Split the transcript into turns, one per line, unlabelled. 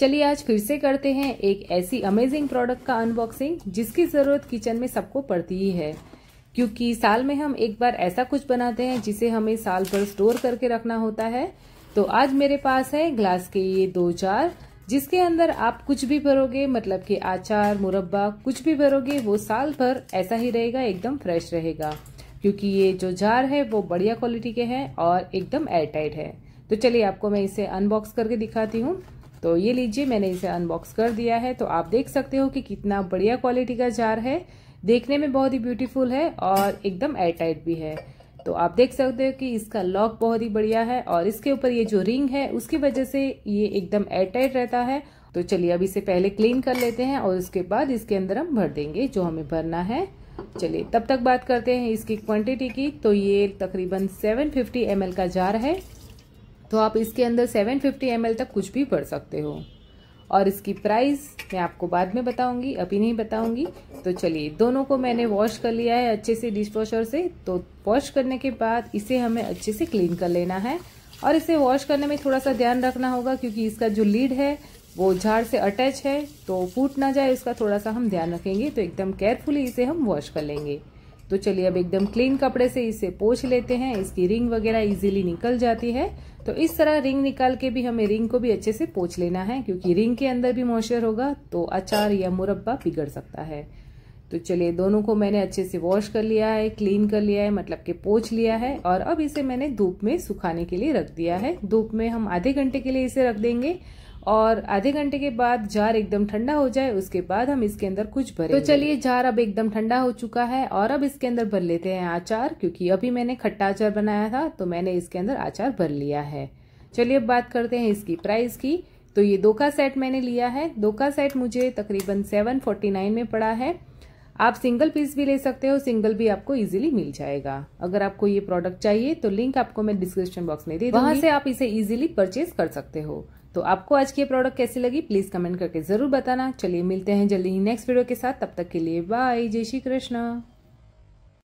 चलिए आज फिर से करते हैं एक ऐसी अमेजिंग प्रोडक्ट का अनबॉक्सिंग जिसकी ज़रूरत किचन में सबको पड़ती ही है क्योंकि साल में हम एक बार ऐसा कुछ बनाते हैं जिसे हमें साल भर स्टोर करके रखना होता है तो आज मेरे पास है ग्लास के ये दो जार जिसके अंदर आप कुछ भी भरोगे मतलब कि आचार मुरब्बा कुछ भी भरोगे वो साल भर ऐसा ही रहेगा एकदम फ्रेश रहेगा क्योंकि ये जो जार है वो बढ़िया क्वालिटी के हैं और एकदम एयरटाइट है तो चलिए आपको मैं इसे अनबॉक्स करके दिखाती हूँ तो ये लीजिए मैंने इसे अनबॉक्स कर दिया है तो आप देख सकते हो कि कितना बढ़िया क्वालिटी का जार है देखने में बहुत ही ब्यूटीफुल है और एकदम एयरटाइट भी है तो आप देख सकते हो कि इसका लॉक बहुत ही बढ़िया है और इसके ऊपर ये जो रिंग है उसकी वजह से ये एकदम एयरटाइट रहता है तो चलिए अब इसे पहले क्लीन कर लेते हैं और उसके बाद इसके अंदर हम भर देंगे जो हमें भरना है चलिए तब तक बात करते हैं इसकी क्वांटिटी की तो ये तकरीबन 750 ml का जार है तो आप इसके अंदर 750 फिफ्टी तक कुछ भी पढ़ सकते हो और इसकी प्राइस मैं आपको बाद में बताऊंगी अभी नहीं बताऊंगी तो चलिए दोनों को मैंने वॉश कर लिया है अच्छे से डिश वॉशर से तो वॉश करने के बाद इसे हमें अच्छे से क्लीन कर लेना है और इसे वॉश करने में थोड़ा सा ध्यान रखना होगा क्योंकि इसका जो लीड है वो झाड़ से अटैच है तो फूट ना जाए इसका थोड़ा सा हम ध्यान रखेंगे तो एकदम केयरफुली इसे हम वॉश कर लेंगे तो चलिए अब एकदम क्लीन कपड़े से इसे पोछ लेते हैं इसकी रिंग वगैरह इजीली निकल जाती है तो इस तरह रिंग निकाल के भी हमें रिंग को भी अच्छे से पोछ लेना है क्योंकि रिंग के अंदर भी मॉइस्चर होगा तो अचार या मुरब्बा बिगड़ सकता है तो चलिए दोनों को मैंने अच्छे से वॉश कर लिया है क्लीन कर लिया है मतलब कि पोछ लिया है और अब इसे मैंने धूप में सुखाने के लिए रख दिया है धूप में हम आधे घंटे के लिए इसे रख देंगे और आधे घंटे के बाद जार एकदम ठंडा हो जाए उसके बाद हम इसके अंदर कुछ भरे तो चलिए जार अब एकदम ठंडा हो चुका है और अब इसके अंदर भर लेते हैं आचार क्योंकि अभी मैंने खट्टा आचार बनाया था तो मैंने इसके अंदर आचार भर लिया है चलिए अब बात करते हैं इसकी प्राइस की तो ये दो का सेट मैंने लिया है दो का सेट मुझे तकरीबन सेवन फोर्टी नाइन में पड़ा है आप सिंगल पीस भी ले सकते हो सिंगल भी आपको इजीली मिल जाएगा अगर आपको ये प्रोडक्ट चाहिए तो लिंक आपको मैं डिस्क्रिप्शन बॉक्स में दे वहां से आप इसे इजीली परचेज कर सकते हो तो आपको आज की प्रोडक्ट कैसी लगी प्लीज कमेंट करके जरूर बताना चलिए मिलते हैं जल्दी ही नेक्स्ट वीडियो के साथ तब तक के लिए बाय जय श्री कृष्ण